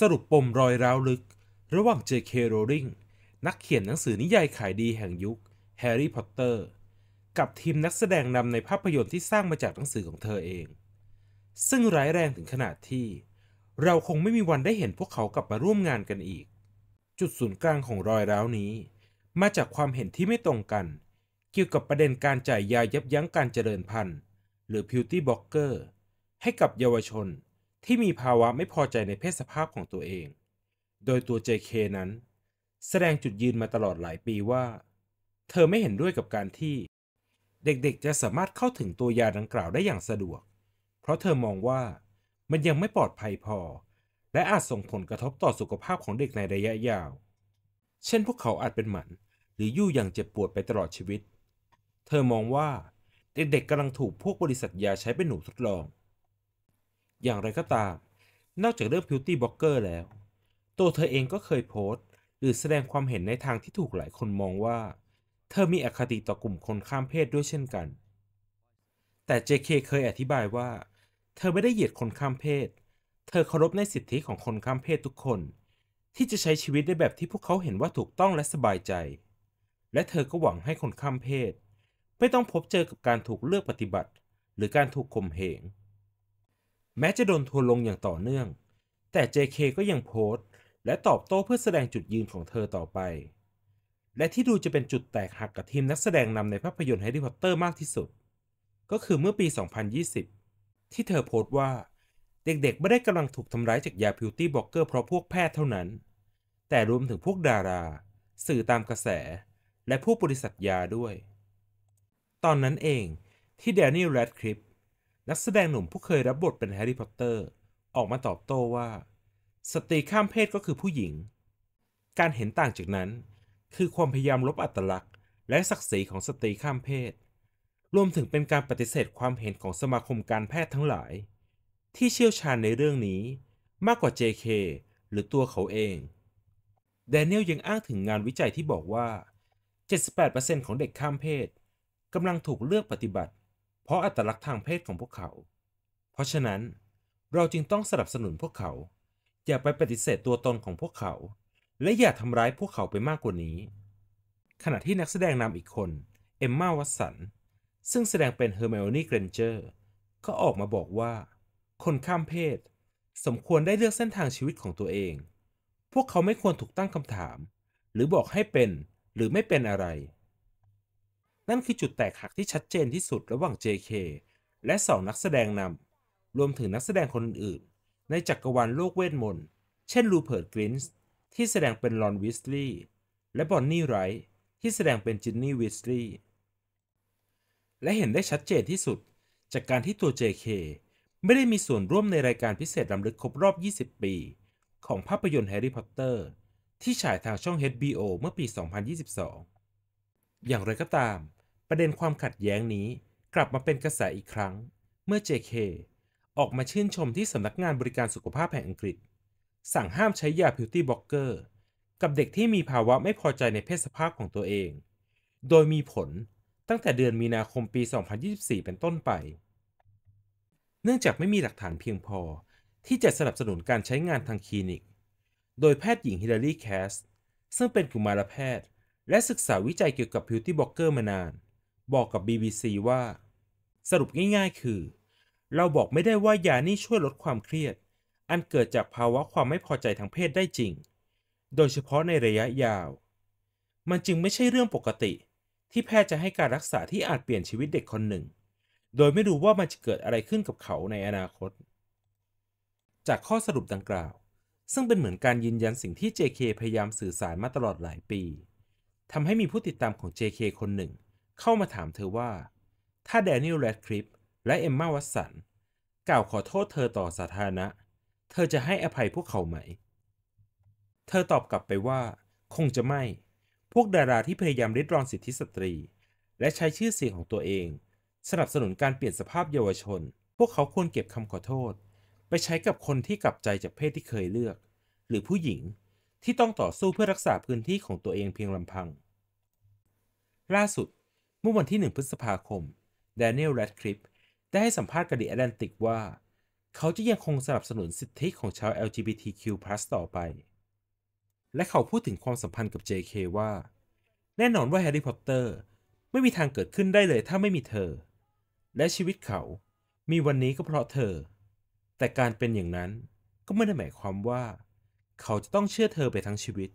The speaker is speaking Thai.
สรุปปมรอยร้าวลึก ระหว่าง J.K. Rowling นักเขียนหนังสือนิยายขายดีแห่งยุคแฮร์รี่พอตเตอร์กับทีมนักแสดงนำในภาพยนตร์ที่สร้างมาจากหนังสือของเธอเอง ซึ่งร้ายแรงถึงขนาดที่ เราคงไม่มีวันได้เห็นพวกเขากลับมาร่วมงานกันอีก จุดศูนย์กลางของรอยร้าวนี้ มาจากความเห็นที่ไม่ตรงกัน เกี่ยวกับประเด็นการจ่ายยายับยั้งการเจริญพันธุ์ หรือ Beauty Blocker ให้กับเยาวชนที่มีภาวะไม่พอใจในเพศสภาพของตัวเอง โดยตัว JK นั้น แสดงจุดยืนมาตลอดหลายปีว่า เธอไม่เห็นด้วยกับการที่ เด็กๆจะสามารถเข้าถึงตัวยาดังกล่าวได้อย่างสะดวก เพราะเธอมองว่ามันยังไม่ปลอดภัยพอ และอาจส่งผลกระทบต่อสุขภาพของเด็กในระยะยาว เช่นพวกเขาอาจเป็นหมันหรืออยู่อย่างเจ็บปวดไปตลอดชีวิต เธอมองว่าเด็กๆ กำลังถูกพวกบริษัทยาใช้เป็นหนูทดลองอย่างไรก็ตาม นอกจากเรื่อง Beauty Blogger แล้ว ตัวเธอเองก็เคยโพสต์ หรือแสดงความเห็นในทางที่ถูกหลายคนมองว่า เธอมีอคติต่อกลุ่มคนข้ามเพศด้วยเช่นกัน แต่ JK เคยอธิบายว่า เธอไม่ได้เหยียดคนข้ามเพศ เธอเคารพในสิทธิของคนข้ามเพศทุกคน ที่จะใช้ชีวิตในแบบที่พวกเขาเห็นว่าถูกต้องและสบายใจ และเธอก็หวังให้คนข้ามเพศไม่ต้องพบเจอกับการถูกเลือกปฏิบัติ หรือการถูกข่มเหงแม้จะโดนทัวลงอย่างต่อเนื่อง แต่ JK ก็ยังโพสต์ และตอบโต้เพื่อแสดงจุดยืนของเธอต่อไป และที่ดูจะเป็นจุดแตกหักกับทีมนักแสดงนำในภาพยนตร์แฮร์รี่พอตเตอร์มากที่สุด ก็คือเมื่อปี 2020 ที่เธอโพสต์ว่าเด็กๆไม่ได้กำลังถูกทำร้ายจากยาพิวตี้บล็อกเกอร์เพราะพวกแพทย์เท่านั้น แต่รวมถึงพวกดารา สื่อตามกระแส และผู้บริษัทยาด้วย ตอนนั้นเองที่แดนนี่แรดคริปนักแสดงหนุ่มผู้เคยรับบทเป็นแฮร์รี่พอตเตอร์ ออกมาตอบโต้ว่า สตรีข้ามเพศก็คือผู้หญิง การเห็นต่างจากนั้น คือความพยายามลบอัตลักษณ์และศักดิ์ศรีของสตรีข้ามเพศ รวมถึงเป็นการปฏิเสธความเห็นของสมาคมการแพทย์ทั้งหลาย ที่เชี่ยวชาญในเรื่องนี้ มากกว่า JK หรือตัวเขาเอง แดเนียลยังอ้างถึงงานวิจัยที่บอกว่า78%ของเด็กข้ามเพศกำลังถูกเลือกปฏิบัติเพราะอัตลักษณ์ทางเพศของพวกเขา เพราะฉะนั้นเราจึงต้องสนับสนุนพวกเขา อย่าไปปฏิเสธตัวตนของพวกเขา และอย่าทำร้ายพวกเขาไปมากกว่านี้ ขณะที่นักแสดงนำอีกคน เอมมาวัตสัน ซึ่งแสดงเป็นเฮอร์เมลอนี่เกรนเจอร์ก็ออกมาบอกว่า คนข้ามเพศสมควรได้เลือกเส้นทางชีวิตของตัวเอง พวกเขาไม่ควรถูกตั้งคำถาม หรือบอกให้เป็นหรือไม่เป็นอะไรนั่นคือจุดแตกหักที่ชัดเจนที่สุดระหว่าง JK และ 2 นักแสดงนำ รวมถึงนักแสดงคนอื่น ในจักรวาลโลกเวทมนต์ เช่นลูเพิร์ต กรินส์ที่แสดงเป็น ลอนวิสลีย์ และบอนนี่ไรท์ที่แสดงเป็นจินนี่วิสลีย์ และเห็นได้ชัดเจนที่สุด จากการที่ตัว JK ไม่ได้มีส่วนร่วมในรายการพิเศษลำลึกครบรอบ 20 ปี ของภาพยนตร์แฮร์รี่ พอตเตอร์ ที่ฉายทางช่อง HBO เมื่อปี 2022อย่างไรก็ตาม ประเด็นความขัดแย้งนี้กลับมาเป็นกระแสอีกครั้ง เมื่อ JK ออกมาชื่นชมที่สำนักงานบริการสุขภาพแห่งอังกฤษ สั่งห้ามใช้ยาพิวตี้บล็อกเกอร์กับเด็กที่มีภาวะไม่พอใจในเพศสภาพของตัวเอง โดยมีผลตั้งแต่เดือนมีนาคมปี 2024 เป็นต้นไป เนื่องจากไม่มีหลักฐานเพียงพอที่จะสนับสนุนการใช้งานทางคลินิก โดยแพทย์หญิงฮิลลารีแคสซึ่งเป็นกุมารแพทย์และศึกษาวิจัยเกี่ยวกับ Beauty b l o กอร์มานาน บอกกับ BBC ว่า สรุปง่ายๆคือ เราบอกไม่ได้ว่ายานี่ช่วยลดความเครียด อันเกิดจากภาวะความไม่พอใจทางเพศได้จริง โดยเฉพาะในระยะยาว มันจึงไม่ใช่เรื่องปกติ ที่แพทย์จะให้การรักษาที่อาจเปลี่ยนชีวิตเด็กคนหนึ่ง โดยไม่รู้ว่ามันจะเกิดอะไรขึ้นกับเขาในอนาคต จากข้อสรุปดังกล่าวซึ่งเป็นเหมือนการยืนยันสิ่งที่ JK พยายามสื่อสารมาตลอดหลายปีทำให้มีผู้ติดตามของ JK คนหนึ่งเข้ามาถามเธอว่า ถ้าแดเนียลแรดคริปและเอมมาวัตสันกล่าวขอโทษเธอต่อสาธารณะ เธอจะให้อภัยพวกเขาไหม เธอตอบกลับไปว่า คงจะไม่ พวกดาราที่พยายามริดรอนสิทธิสตรี และใช้ชื่อเสียงของตัวเอง สนับสนุนการเปลี่ยนสภาพเยาวชน พวกเขาควรเก็บคำขอโทษ ไปใช้กับคนที่กลับใจจากเพศที่เคยเลือก หรือผู้หญิงที่ต้องต่อสู้เพื่อรักษาพื้นที่ของตัวเองเพียงลำพังล่าสุดเมื่อวันที่1พฤษภาคมแดเนียลแรดคลิปได้ให้สัมภาษณ์กับเดอะแอตแลนติกว่า เขาจะยังคงสนับสนุนสิทธิของชาว LGBTQ+ ต่อไป และเขาพูดถึงความสัมพันธ์กับ JK ว่า แน่นอนว่าแฮร์รี่พอตเตอร์ไม่มีทางเกิดขึ้นได้เลยถ้าไม่มีเธอ และชีวิตเขามีวันนี้ก็เพราะเธอ แต่การเป็นอย่างนั้นก็ไม่ได้หมายความว่า เขาจะต้องเชื่อเธอไปทั้งชีวิต